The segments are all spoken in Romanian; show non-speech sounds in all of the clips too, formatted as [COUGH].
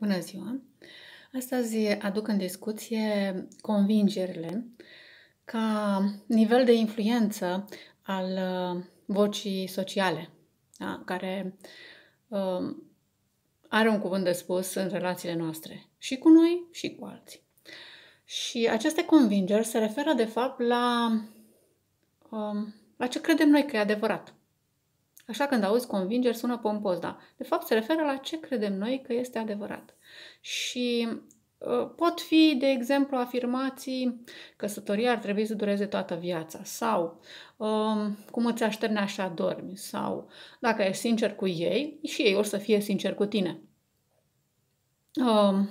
Bună ziua! Astăzi aduc în discuție convingerile ca nivel de influență al uh, vocii sociale, da? care uh, are un cuvânt de spus în relațiile noastre, și cu noi, și cu alții. Și aceste convingeri se referă, de fapt, la, uh, la ce credem noi că e adevărat. Așa când auzi convingeri sună pompos, da. De fapt se referă la ce credem noi că este adevărat. Și ă, pot fi, de exemplu, afirmații căsătoria ar trebui să dureze toată viața sau ă, cum îți așterne așa dormi sau dacă ești sincer cu ei și ei o să fie sincer cu tine. Ă,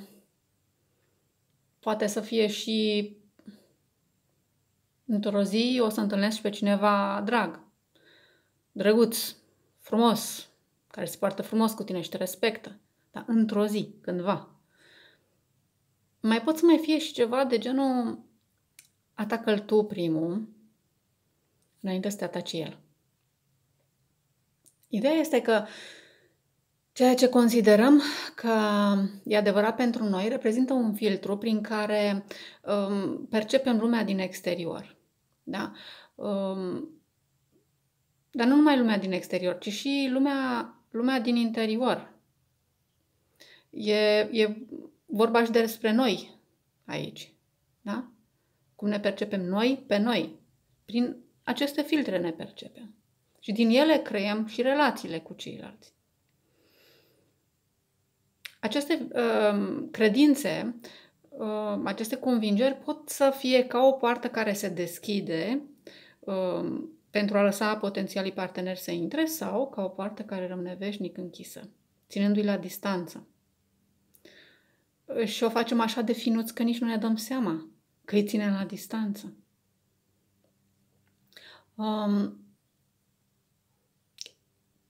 poate să fie și într-o zi o să întâlnesc și pe cineva drag, drăguț, frumos, care se poartă frumos cu tine și te respectă, dar într-o zi, cândva. Mai poți să mai fie și ceva de genul atacă-l tu primul, înainte să te ataci el. Ideea este că ceea ce considerăm că e adevărat pentru noi reprezintă un filtru prin care um, percepem lumea din exterior. Da? Um, dar nu numai lumea din exterior, ci și lumea, lumea din interior. E, e vorba și despre noi aici. Da? Cum ne percepem noi pe noi. Prin aceste filtre ne percepem. Și din ele creăm și relațiile cu ceilalți. Aceste uh, credințe, uh, aceste convingeri pot să fie ca o poartă care se deschide uh, pentru a lăsa potențialii parteneri să intre sau ca o poartă care rămâne veșnic închisă, ținându-i la distanță. Și o facem așa de finuți că nici nu ne dăm seama că îi ținem la distanță. Um,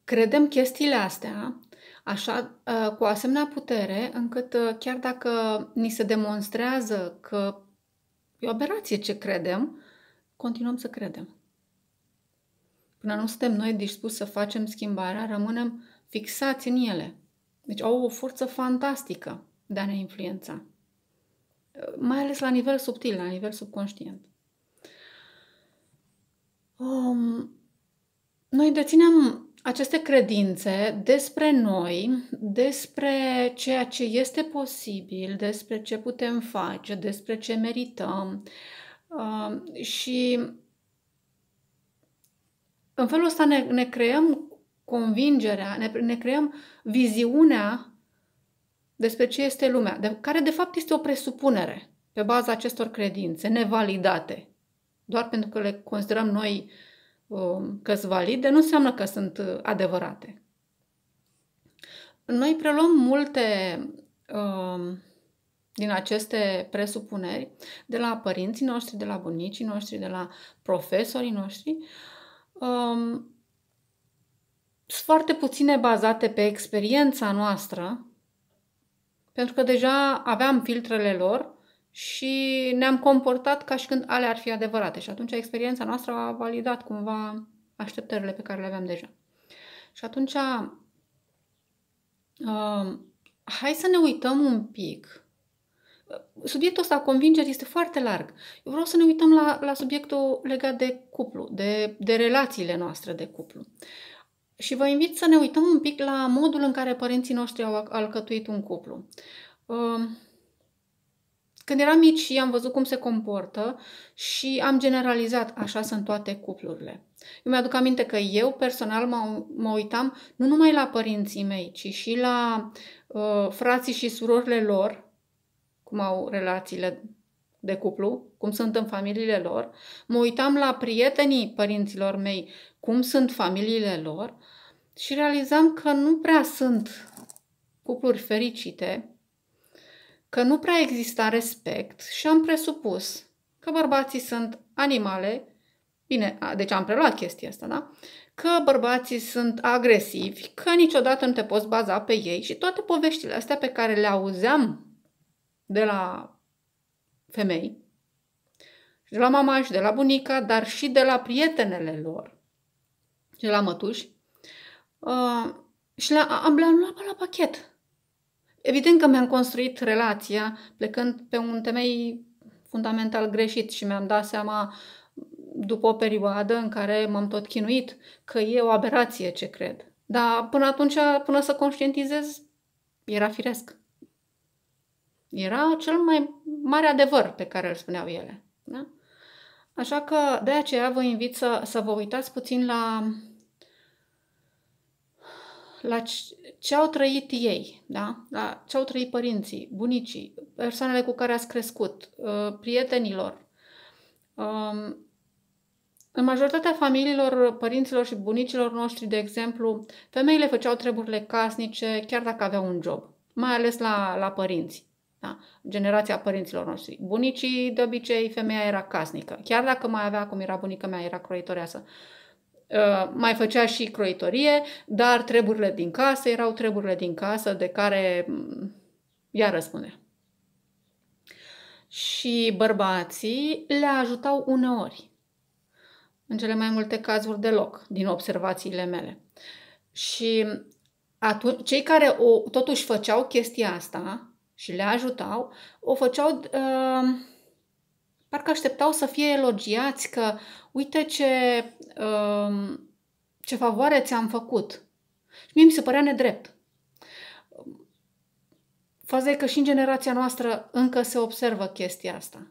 credem chestiile astea așa, uh, cu o asemenea putere încât uh, chiar dacă ni se demonstrează că e o aberație ce credem, continuăm să credem până nu suntem noi dispuși să facem schimbarea, rămânem fixați în ele. Deci au o forță fantastică de a ne influența. Mai ales la nivel subtil, la nivel subconștient. Um, noi deținem aceste credințe despre noi, despre ceea ce este posibil, despre ce putem face, despre ce merităm uh, și în felul ăsta ne, ne creăm convingerea, ne, ne creăm viziunea despre ce este lumea, de, care de fapt este o presupunere pe baza acestor credințe nevalidate. Doar pentru că le considerăm noi um, că sunt valide, nu înseamnă că sunt uh, adevărate. Noi preluăm multe um, din aceste presupuneri de la părinții noștri, de la bunicii noștri, de la profesorii noștri, uh, um, sunt foarte puține bazate pe experiența noastră, pentru că deja aveam filtrele lor și ne-am comportat ca și când ale ar fi adevărate. Și atunci experiența noastră a validat cumva așteptările pe care le aveam deja. Și atunci, um, hai să ne uităm un pic Subiectul ăsta, convingeri, este foarte larg. Eu vreau să ne uităm la, la subiectul legat de cuplu, de, de relațiile noastre de cuplu. Și vă invit să ne uităm un pic la modul în care părinții noștri au alcătuit un cuplu. Um, când eram mici, am văzut cum se comportă și am generalizat, așa sunt toate cuplurile. Eu mi-aduc aminte că eu personal mă, mă uitam nu numai la părinții mei, ci și la uh, frații și surorile lor, cum au relațiile de cuplu, cum sunt în familiile lor, mă uitam la prietenii părinților mei, cum sunt familiile lor și realizam că nu prea sunt cupluri fericite, că nu prea exista respect și am presupus că bărbații sunt animale, bine, deci am preluat chestia asta, da? Că bărbații sunt agresivi, că niciodată nu te poți baza pe ei și toate poveștile astea pe care le auzeam de la femei, și de la mama și de la bunica, dar și de la prietenele lor și de la mătuși. Uh, și le am, le-am luat pe la pachet. Evident că mi-am construit relația plecând pe un temei fundamental greșit și mi-am dat seama după o perioadă în care m-am tot chinuit că e o aberație ce cred. Dar până atunci, până să conștientizez, era firesc. Era cel mai mare adevăr pe care îl spuneau ele. Da? Așa că de aceea vă invit să, să vă uitați puțin la, la ce au trăit ei, da? la ce au trăit părinții, bunicii, persoanele cu care ați crescut, uh, prietenilor. Um, în majoritatea familiilor, părinților și bunicilor noștri, de exemplu, femeile făceau treburile casnice chiar dacă aveau un job, mai ales la, la părinți. Da? Generația părinților noștri. Bunicii, de obicei, femeia era casnică. Chiar dacă mai avea, cum era bunica mea, era croitoreasă. Uh, mai făcea și croitorie, dar treburile din casă erau treburile din casă de care mm, ea răspunde. Și bărbații le ajutau uneori. În cele mai multe cazuri deloc, din observațiile mele. Și atunci, cei care o, totuși făceau chestia asta, și le ajutau, o făceau, uh, parcă așteptau să fie elogiați că uite ce, uh, ce favoare ți-am făcut. Și mie mi se părea nedrept. Faza e că și în generația noastră încă se observă chestia asta.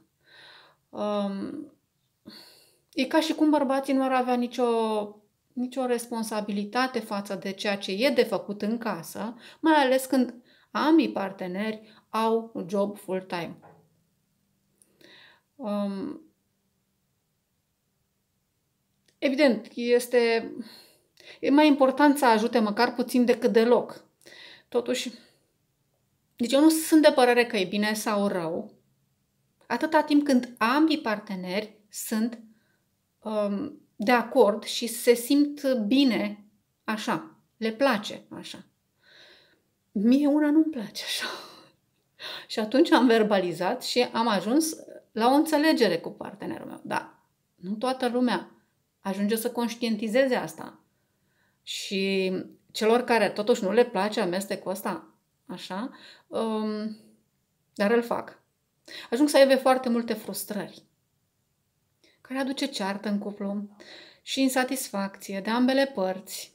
Um, e ca și cum bărbații nu ar avea nicio, nicio responsabilitate față de ceea ce e de făcut în casă, mai ales când ambii parteneri au un job full-time. Um, evident, este e mai important să ajute măcar puțin decât deloc. Totuși, deci eu nu sunt de părere că e bine sau rău, atâta timp când ambii parteneri sunt um, de acord și se simt bine așa, le place așa. Mie una nu-mi place așa. Și atunci am verbalizat și am ajuns la o înțelegere cu partenerul meu. Da, nu toată lumea ajunge să conștientizeze asta. Și celor care totuși nu le place amestecul ăsta, așa, um, dar îl fac. Ajung să aibă foarte multe frustrări, care aduce ceartă în cuplu și insatisfacție de ambele părți.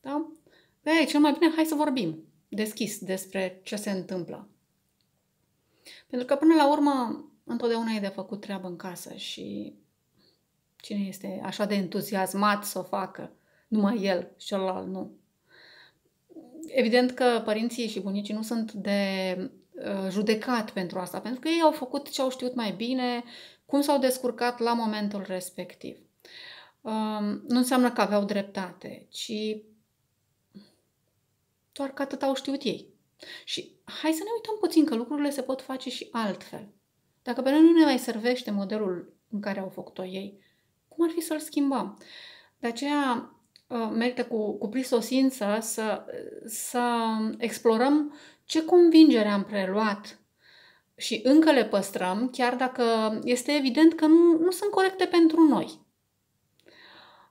Da? De păi, aia cel mai bine, hai să vorbim deschis despre ce se întâmplă. Pentru că până la urmă întotdeauna e de făcut treabă în casă și cine este așa de entuziasmat să o facă, numai el și celălalt nu. Evident că părinții și bunicii nu sunt de uh, judecat pentru asta, pentru că ei au făcut ce au știut mai bine, cum s-au descurcat la momentul respectiv. Um, nu înseamnă că aveau dreptate, ci doar că atât au știut ei. Și hai să ne uităm puțin că lucrurile se pot face și altfel. Dacă pe noi nu ne mai servește modelul în care au făcut-o ei, cum ar fi să-l schimbăm? De aceea uh, merită cu, cu prisosință să, să explorăm ce convingere am preluat și încă le păstrăm, chiar dacă este evident că nu, nu sunt corecte pentru noi.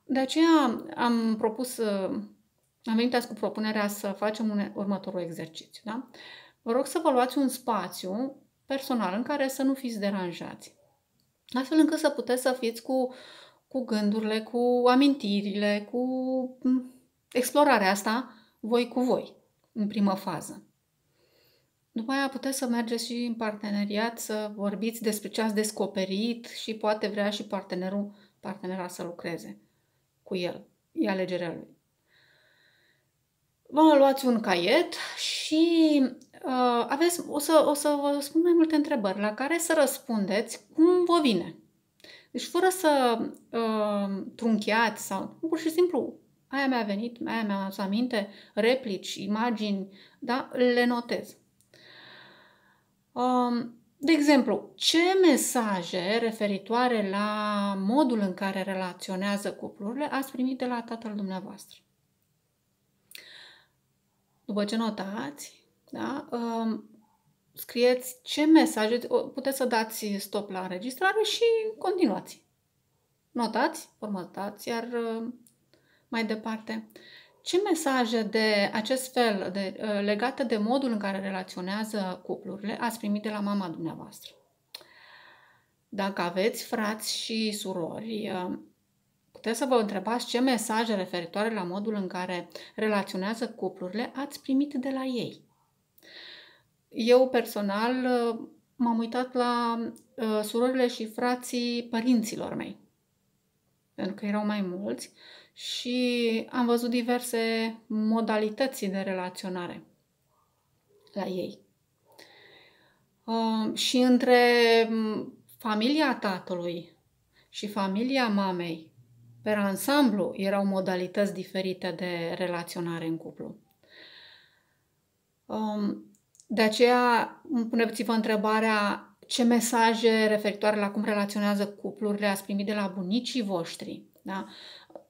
De aceea am propus uh, am venit azi cu propunerea să facem un, următorul exercițiu. Da? Vă rog să vă luați un spațiu personal în care să nu fiți deranjați, astfel încât să puteți să fiți cu, cu gândurile, cu amintirile, cu explorarea asta voi cu voi, în primă fază. După aia puteți să mergeți și în parteneriat, să vorbiți despre ce ați descoperit și poate vrea și partenerul, partenera să lucreze cu el. E alegerea lui. Vă luați un caiet și uh, aveți, o, să, o să vă spun mai multe întrebări la care să răspundeți cum vă vine. Deci fără să uh, trunchiați sau pur și simplu aia mi-a venit, aia mi-a adus aminte, replici, imagini, da? le notez. Um, de exemplu, ce mesaje referitoare la modul în care relaționează cuplurile ați primit de la tatăl dumneavoastră? după ce notați, da, um, scrieți ce mesaje, puteți să dați stop la înregistrare și continuați. Notați, formatați, iar um, mai departe. Ce mesaje de acest fel, de, uh, legate de modul în care relaționează cuplurile, ați primit de la mama dumneavoastră? Dacă aveți frați și surori, um, Puteți să vă întrebați ce mesaje referitoare la modul în care relaționează cuplurile ați primit de la ei. Eu personal uh, m-am uitat la uh, surorile și frații părinților mei, pentru că erau mai mulți și am văzut diverse modalități de relaționare la ei. Uh, și între mm, familia tatălui și familia mamei Per ansamblu, erau modalități diferite de relaționare în cuplu. Um, de aceea, puneți-vă întrebarea ce mesaje referitoare la cum relaționează cuplurile ați primit de la bunicii voștri. Da?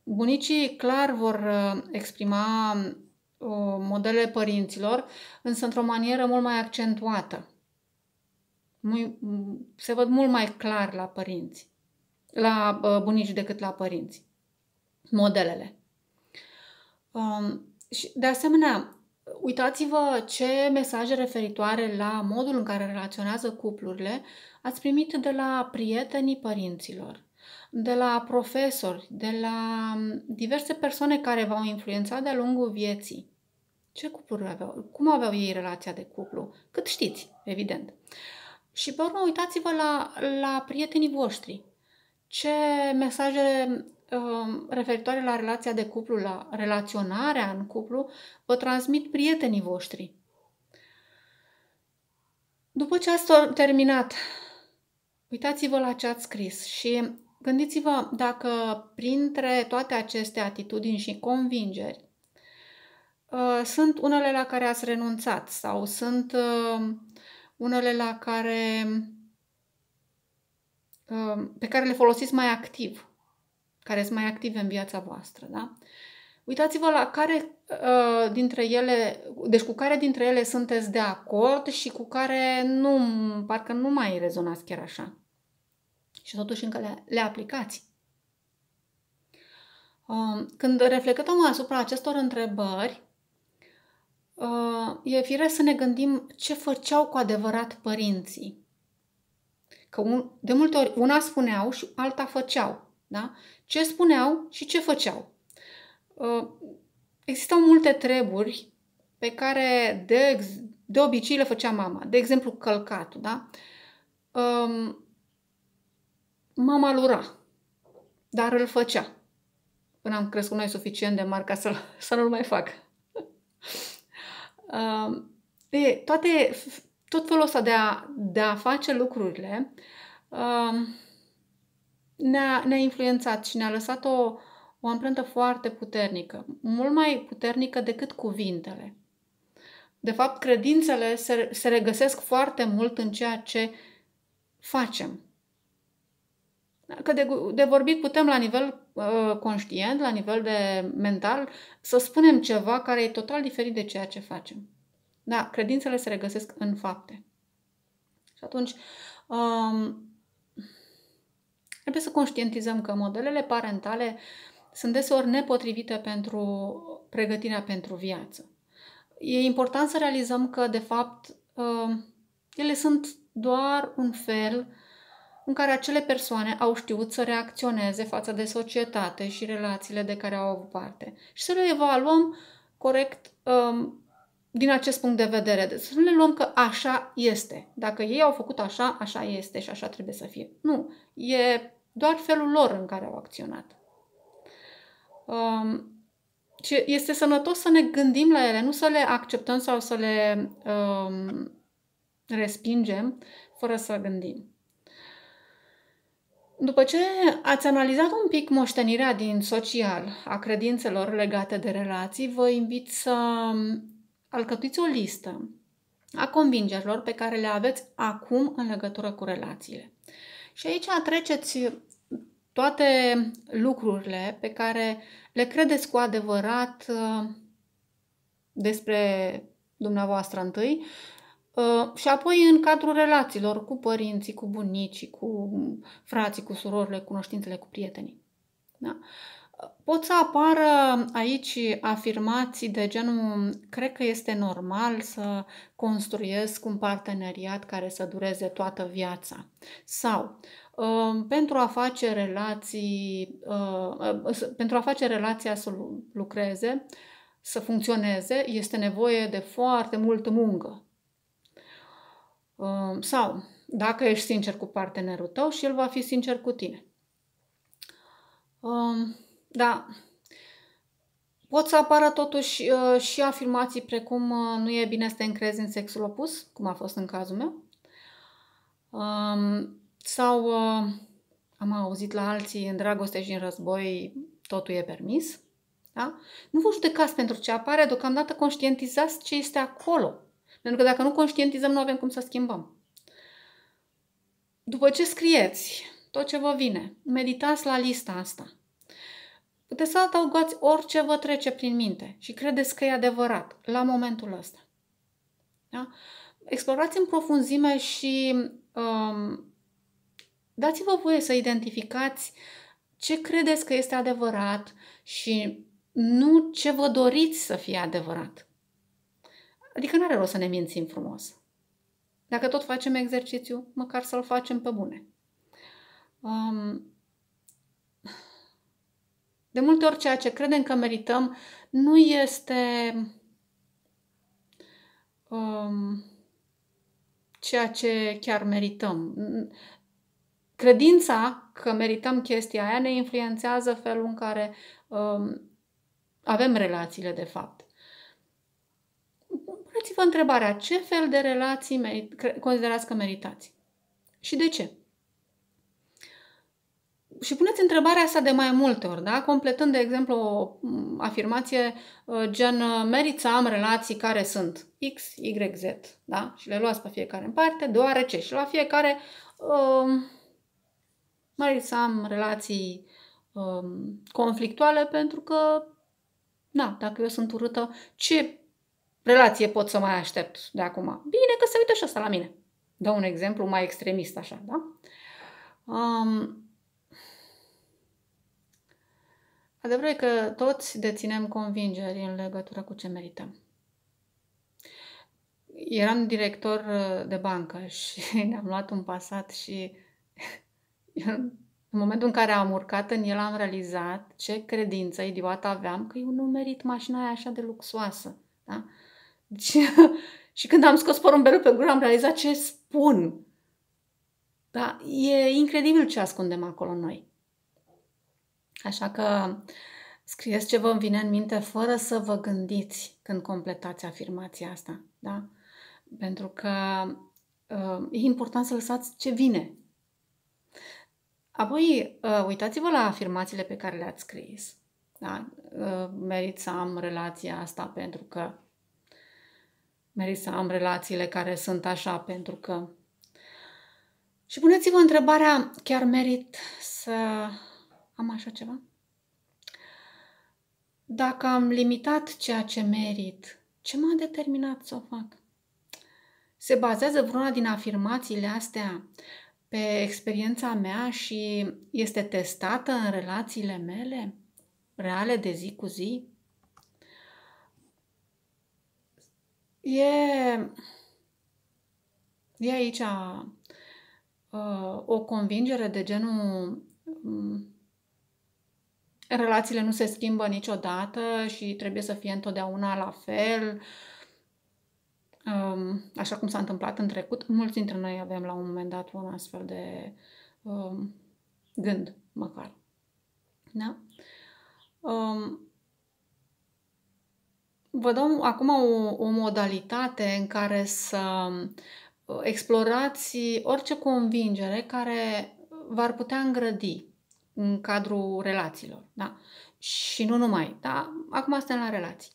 Bunicii clar vor uh, exprima uh, modele părinților, însă într-o manieră mult mai accentuată. Se văd mult mai clar la părinți la uh, bunici decât la părinți. Modelele. Um, și de asemenea, uitați-vă ce mesaje referitoare la modul în care relaționează cuplurile ați primit de la prietenii părinților, de la profesori, de la um, diverse persoane care v-au influențat de-a lungul vieții. Ce cupluri aveau? Cum aveau ei relația de cuplu? Cât știți, evident. Și pe urmă uitați-vă la, la prietenii voștri ce mesaje um, referitoare la relația de cuplu, la relaționarea în cuplu, vă transmit prietenii voștri. După ce ați terminat, uitați-vă la ce ați scris și gândiți-vă dacă printre toate aceste atitudini și convingeri uh, sunt unele la care ați renunțat sau sunt uh, unele la care Um, pe care le folosiți mai activ, care sunt mai active în viața voastră. Da? Uitați-vă la care uh, dintre ele, deci cu care dintre ele sunteți de acord și cu care nu, parcă nu mai rezonați chiar așa. Și totuși încă le, le aplicați. Uh, când reflectăm asupra acestor întrebări, uh, e firesc să ne gândim ce făceau cu adevărat părinții Că un, de multe ori una spuneau și alta făceau. Da? Ce spuneau și ce făceau. Uh, existau multe treburi pe care de, de obicei le făcea mama. De exemplu, călcatul. Da? Um, mama lura, ura, dar îl făcea. Până am crescut noi suficient de mari ca să, să nu-l mai fac. [LAUGHS] Um, e, toate tot felul ăsta de a, de a face lucrurile um, ne-a, ne-a influențat și ne-a lăsat o, o amprentă foarte puternică, mult mai puternică decât cuvintele. De fapt, credințele se, se regăsesc foarte mult în ceea ce facem. Că de, de vorbit putem la nivel uh, conștient, la nivel de mental, să spunem ceva care e total diferit de ceea ce facem. Da, credințele se regăsesc în fapte. Și atunci, um, trebuie să conștientizăm că modelele parentale sunt deseori nepotrivite pentru pregătirea pentru viață. E important să realizăm că, de fapt, um, ele sunt doar un fel în care acele persoane au știut să reacționeze față de societate și relațiile de care au avut parte. Și să le evaluăm corect um, din acest punct de vedere. Deci să le luăm că așa este. Dacă ei au făcut așa, așa este și așa trebuie să fie. Nu. E doar felul lor în care au acționat. Um, și este sănătos să ne gândim la ele, nu să le acceptăm sau să le um, respingem fără să gândim. După ce ați analizat un pic moștenirea din social a credințelor legate de relații, vă invit să Alcătuiți o listă a convingerilor pe care le aveți acum în legătură cu relațiile. Și aici treceți toate lucrurile pe care le credeți cu adevărat uh, despre dumneavoastră întâi uh, și apoi în cadrul relațiilor cu părinții, cu bunicii, cu frații, cu surorile, cunoștințele, cu prietenii. Da? Pot să apară aici afirmații de genul cred că este normal să construiesc un parteneriat care să dureze toată viața sau ă, pentru a face relații ă, ă, pentru a face relația să lucreze, să funcționeze, este nevoie de foarte mult muncă. Sau dacă ești sincer cu partenerul tău și el va fi sincer cu tine. Da. Pot să apară totuși uh, și afirmații precum uh, nu e bine să te încrezi în sexul opus, cum a fost în cazul meu. Um, sau uh, am auzit la alții în dragoste și în război totul e permis. Da? Nu vă judecați pentru ce apare, deocamdată conștientizați ce este acolo. Pentru că dacă nu conștientizăm, nu avem cum să schimbăm. După ce scrieți tot ce vă vine, meditați la lista asta. Puteți să adăugați orice vă trece prin minte și credeți că e adevărat la momentul ăsta. Da? Explorați în profunzime și um, dați-vă voie să identificați ce credeți că este adevărat și nu ce vă doriți să fie adevărat. Adică nu are rost să ne mințim frumos. Dacă tot facem exercițiu, măcar să-l facem pe bune. Um, de multe ori ceea ce credem că merităm nu este um, ceea ce chiar merităm. Credința că merităm chestia aia ne influențează felul în care um, avem relațiile de fapt. Puneți-vă întrebarea, ce fel de relații merit, considerați că meritați? Și de ce? și puneți întrebarea asta de mai multe ori, da? completând, de exemplu, o afirmație uh, gen uh, merit să am relații care sunt X, Y, Z. Da? Și le luați pe fiecare în parte, deoarece și la fiecare um, merit să am relații um, conflictuale pentru că, da, dacă eu sunt urâtă, ce relație pot să mai aștept de acum? Bine că se uită și asta la mine. Dau un exemplu mai extremist așa, da? Um, Adevărul e că toți deținem convingeri în legătură cu ce merităm. Eram director uh, de bancă [LAUGHS] și ne-am luat un pasat și [LAUGHS] în momentul în care am urcat în el am realizat ce credință idiotă aveam că eu nu merit mașina aia așa de luxoasă. Da? Deci, [LAUGHS] și când am scos porumbelul pe gură am realizat ce spun. Da? E incredibil ce ascundem acolo noi. Așa că scrieți ce vă vine în minte fără să vă gândiți când completați afirmația asta, da? Pentru că uh, e important să lăsați ce vine. Apoi, uh, uitați-vă la afirmațiile pe care le-ați scris. Da? Uh, merit să am relația asta pentru că merit să am relațiile care sunt așa pentru că și puneți-vă întrebarea, chiar merit să am așa ceva? Dacă am limitat ceea ce merit, ce m-a determinat să o fac? Se bazează vreuna din afirmațiile astea pe experiența mea și este testată în relațiile mele reale de zi cu zi? E, e aici a, uh, o convingere de genul mm, relațiile nu se schimbă niciodată și trebuie să fie întotdeauna la fel, um, așa cum s-a întâmplat în trecut. Mulți dintre noi avem la un moment dat un astfel de um, gând, măcar. Da? Um, vă dau acum o, o modalitate în care să uh, explorați orice convingere care v-ar putea îngrădi în cadrul relațiilor. Da? Și nu numai. Da? Acum suntem la relații.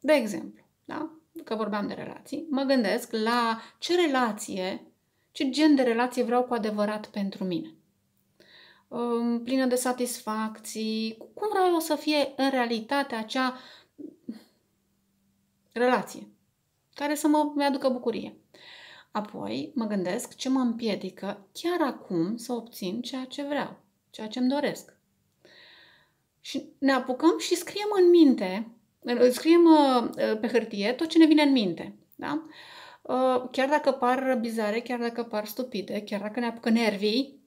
De exemplu, da? că vorbeam de relații, mă gândesc la ce relație, ce gen de relație vreau cu adevărat pentru mine. Plină de satisfacții, cum vreau eu să fie în realitate acea relație care să mă aducă bucurie. Apoi mă gândesc ce mă împiedică chiar acum să obțin ceea ce vreau, ceea ce îmi doresc. Și ne apucăm și scriem în minte, da. scriem ă, pe hârtie tot ce ne vine în minte. Da? Ă, chiar dacă par bizare, chiar dacă par stupide, chiar dacă ne apucă nervii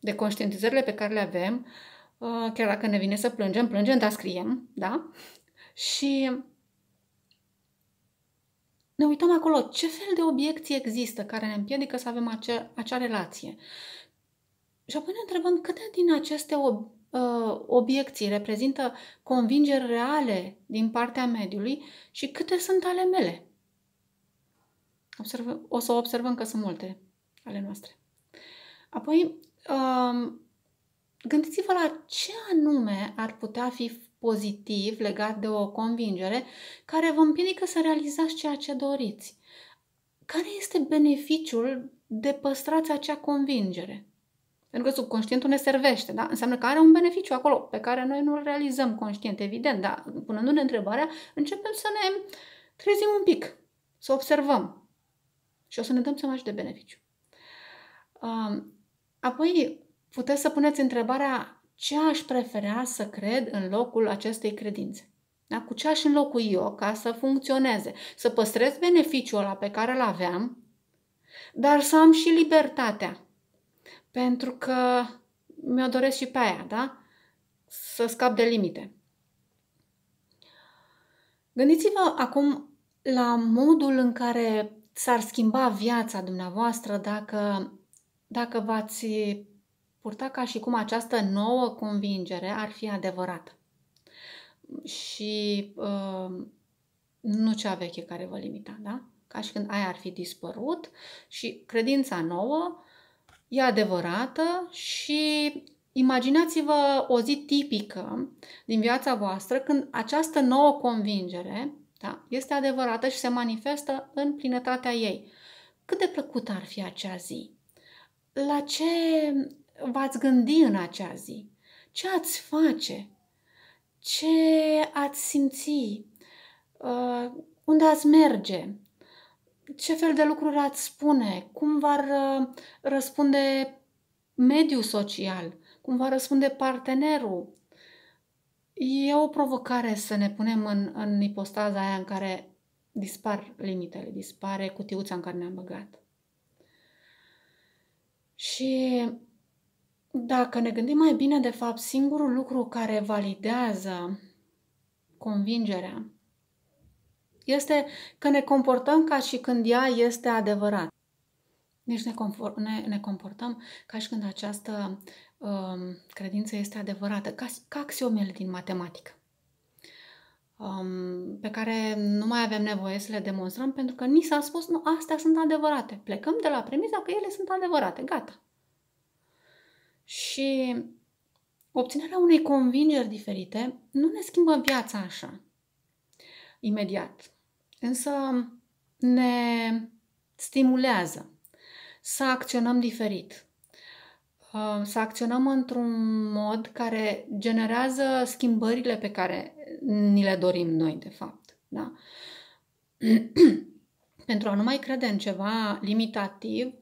de conștientizările pe care le avem, ă, chiar dacă ne vine să plângem, plângem, dar scriem, da? Și ne uităm acolo ce fel de obiecții există care ne împiedică să avem acea, acea relație. Și apoi ne întrebăm câte din aceste ob, uh, obiecții reprezintă convingeri reale din partea mediului și câte sunt ale mele. Observ, o să observăm că sunt multe ale noastre. Apoi, uh, gândiți-vă la ce anume ar putea fi pozitiv legat de o convingere care vă împiedică să realizați ceea ce doriți. Care este beneficiul de păstrați acea convingere? Pentru că subconștientul ne servește, da? Înseamnă că are un beneficiu acolo pe care noi nu-l realizăm conștient, evident, dar punându-ne întrebarea, începem să ne trezim un pic, să observăm și o să ne dăm seama și de beneficiu. Apoi, puteți să puneți întrebarea ce aș prefera să cred în locul acestei credințe. Da? Cu ce aș înlocui eu ca să funcționeze, să păstrez beneficiul ăla pe care îl aveam, dar să am și libertatea. Pentru că mi-o doresc și pe aia, da? Să scap de limite. Gândiți-vă acum la modul în care s-ar schimba viața dumneavoastră dacă, dacă v-ați purta ca și cum această nouă convingere ar fi adevărată și uh, nu cea veche care vă limita, da? Ca și când aia ar fi dispărut și credința nouă e adevărată și imaginați-vă o zi tipică din viața voastră când această nouă convingere da, este adevărată și se manifestă în plinătatea ei. Cât de plăcută ar fi acea zi? La ce v-ați gândi în acea zi? Ce ați face? Ce ați simți? Uh, unde ați merge? Ce fel de lucruri ați spune? Cum v-ar uh, răspunde mediul social? Cum va răspunde partenerul? E o provocare să ne punem în, în ipostaza aia în care dispar limitele, dispare cutiuța în care ne-am băgat. Și dacă ne gândim mai bine, de fapt, singurul lucru care validează convingerea este că ne comportăm ca și când ea este adevărat. Deci ne, confort, ne, ne comportăm ca și când această um, credință este adevărată, ca, ca axiomele din matematică, um, pe care nu mai avem nevoie să le demonstrăm pentru că ni s-a spus, nu, astea sunt adevărate. Plecăm de la premisa că ele sunt adevărate, gata. Și obținerea unei convingeri diferite nu ne schimbă viața așa, imediat. Însă ne stimulează să acționăm diferit, uh, să acționăm într-un mod care generează schimbările pe care ni le dorim noi, de fapt. Da? [CLEARS THROAT] Pentru a nu mai crede în ceva limitativ,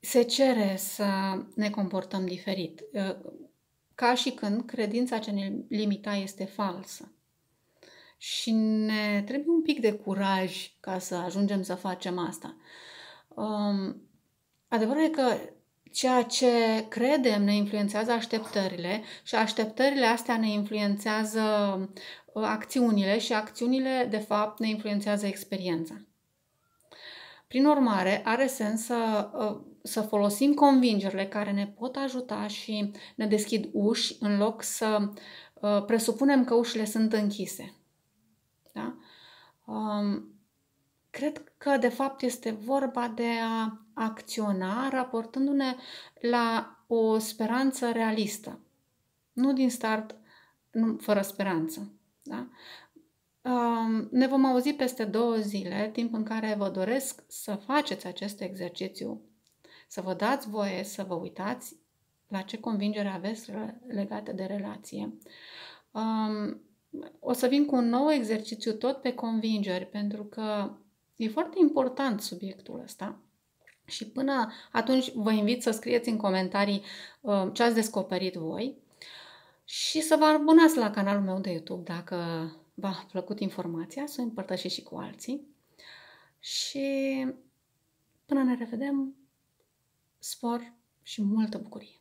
se cere să ne comportăm diferit, uh, ca și când credința ce ne limita este falsă. Și ne trebuie un pic de curaj ca să ajungem să facem asta. Um, adevărul e că ceea ce credem ne influențează așteptările și așteptările astea ne influențează uh, acțiunile și acțiunile, de fapt, ne influențează experiența. Prin urmare, are sens să, ă, să folosim convingerile care ne pot ajuta și ne deschid uși în loc să ă, presupunem că ușile sunt închise. Da? Cred că, de fapt, este vorba de a acționa raportându-ne la o speranță realistă. Nu din start, nu, fără speranță. Da? Ne vom auzi peste două zile, timp în care vă doresc să faceți acest exercițiu, să vă dați voie să vă uitați la ce convingere aveți legate de relație. O să vin cu un nou exercițiu tot pe convingeri, pentru că e foarte important subiectul ăsta. Și până atunci vă invit să scrieți în comentarii uh, ce ați descoperit voi și să vă abonați la canalul meu de YouTube dacă v-a da, plăcut informația, să o împărtășiți și cu alții. Și până ne revedem, spor și multă bucurie!